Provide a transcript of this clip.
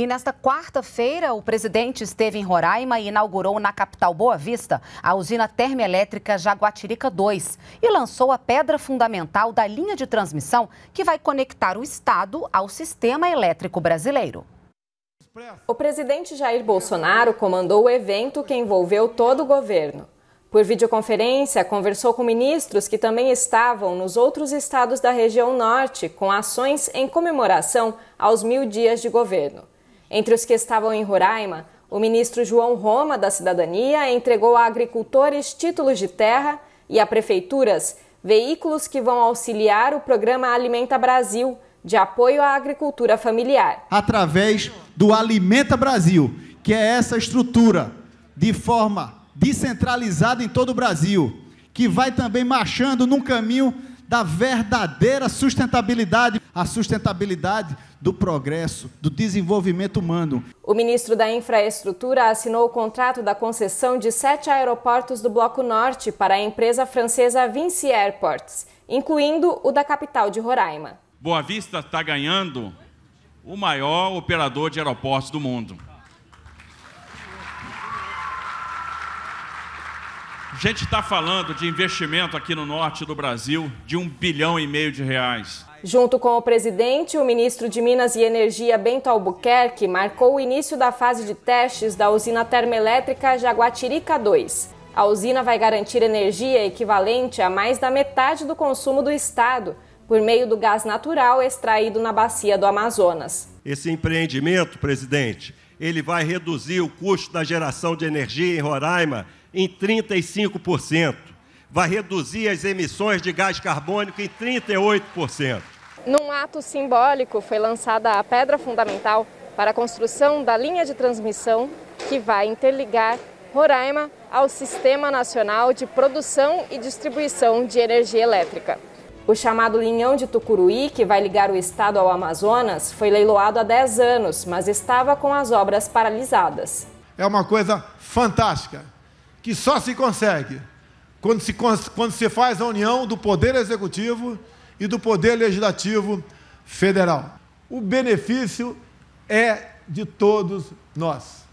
E nesta quarta-feira, o presidente esteve em Roraima e inaugurou na capital Boa Vista a usina termoelétrica Jaguatirica 2 e lançou a pedra fundamental da linha de transmissão que vai conectar o Estado ao sistema elétrico brasileiro. O presidente Jair Bolsonaro comandou o evento que envolveu todo o governo. Por videoconferência, conversou com ministros que também estavam nos outros estados da região norte com ações em comemoração aos mil dias de governo. Entre os que estavam em Roraima, o ministro João Roma da Cidadania entregou a agricultores títulos de terra e a prefeituras veículos que vão auxiliar o programa Alimenta Brasil de apoio à agricultura familiar. Através do Alimenta Brasil, que é essa estrutura de forma descentralizada em todo o Brasil, que vai também marchando num caminho da verdadeira sustentabilidade, a sustentabilidade do progresso, do desenvolvimento humano. O ministro da Infraestrutura assinou o contrato da concessão de sete aeroportos do Bloco Norte para a empresa francesa Vinci Airports, incluindo o da capital de Roraima. Boa Vista está ganhando o maior operador de aeroportos do mundo. A gente está falando de investimento aqui no norte do Brasil de um bilhão e meio de reais. Junto com o presidente, o ministro de Minas e Energia, Bento Albuquerque, marcou o início da fase de testes da usina termoelétrica Jaguatirica 2. A usina vai garantir energia equivalente a mais da metade do consumo do estado, por meio do gás natural extraído na bacia do Amazonas. Esse empreendimento, presidente, ele vai reduzir o custo da geração de energia em Roraima em 35%, vai reduzir as emissões de gás carbônico em 38%. Num ato simbólico, foi lançada a pedra fundamental para a construção da linha de transmissão que vai interligar Roraima ao Sistema Nacional de Produção e Distribuição de Energia Elétrica. O chamado Linhão de Tucuruí, que vai ligar o estado ao Amazonas, foi leiloado há 10 anos, mas estava com as obras paralisadas. É uma coisa fantástica que só se consegue quando se, quando se faz a união do Poder Executivo e do Poder Legislativo Federal. O benefício é de todos nós.